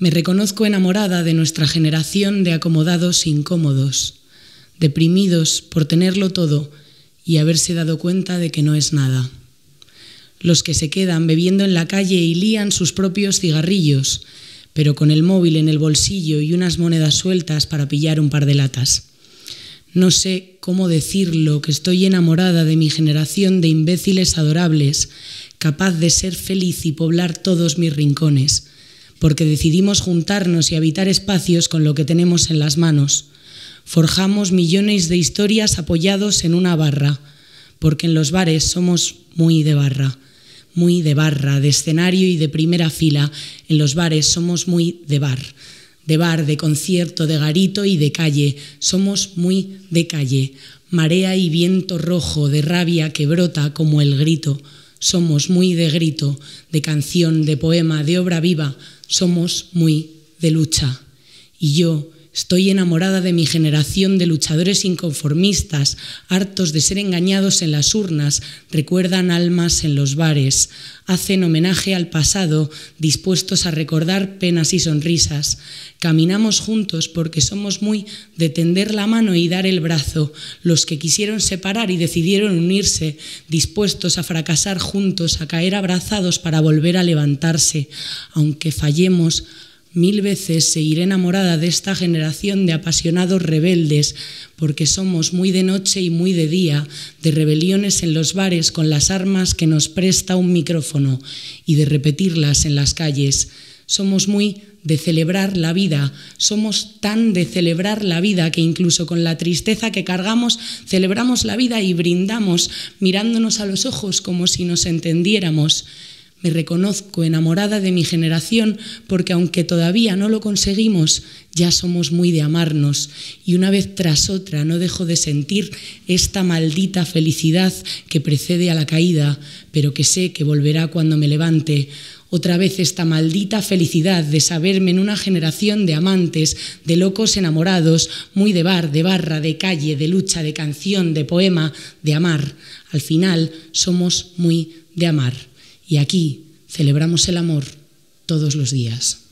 Me reconozco enamorada de nuestra generación de acomodados e incómodos, deprimidos por tenerlo todo y haberse dado cuenta de que no es nada. Los que se quedan bebiendo en la calle y lían sus propios cigarrillos, pero con el móvil en el bolsillo y unas monedas sueltas para pillar un par de latas. No sé cómo decirlo, que estoy enamorada de mi generación de imbéciles adorables, capaz de ser feliz y poblar todos mis rincones porque decidimos juntarnos y habitar espacios con lo que tenemos en las manos. Forjamos millones de historias apoyados en una barra, porque en los bares somos muy de barra, muy de barra, de escenario y de primera fila. En los bares somos muy de bar, de bar, de concierto, de garito y de calle. Somos muy de calle, marea y viento rojo de rabia que brota como el grito somos muy de grito, de canción, de poema, de obra viva, somos muy de lucha. Y yo Estoy enamorada de mi generación de luchadores inconformistas, hartos de ser engañados en las urnas, recuerdan almas en los bares, hacen homenaje al pasado, dispuestos a recordar penas y sonrisas. Caminamos juntos porque somos muy de tender la mano y dar el brazo, los que quisieron separar y decidieron unirse, dispuestos a fracasar juntos, a caer abrazados para volver a levantarse, aunque fallemos Mil veces se iré enamorada de esta generación de apasionados rebeldes, porque somos muy de noche y muy de día, de rebeliones en los bares con las armas que nos presta un micrófono y de repetirlas en las calles. Somos muy de celebrar la vida, somos tan de celebrar la vida que incluso con la tristeza que cargamos, celebramos la vida y brindamos mirándonos a los ojos como si nos entendiéramos. Me reconozco enamorada de mi generación porque aunque todavía no lo conseguimos, ya somos muy de amarnos y una vez tras otra no dejo de sentir esta maldita felicidad que precede a la caída, pero que sé que volverá cuando me levante. Otra vez esta maldita felicidad de saberme en una generación de amantes, de locos enamorados, muy de bar, de barra, de calle, de lucha, de canción, de poema, de amar. Al final somos muy de amar. Y aquí celebramos el amor todos los días.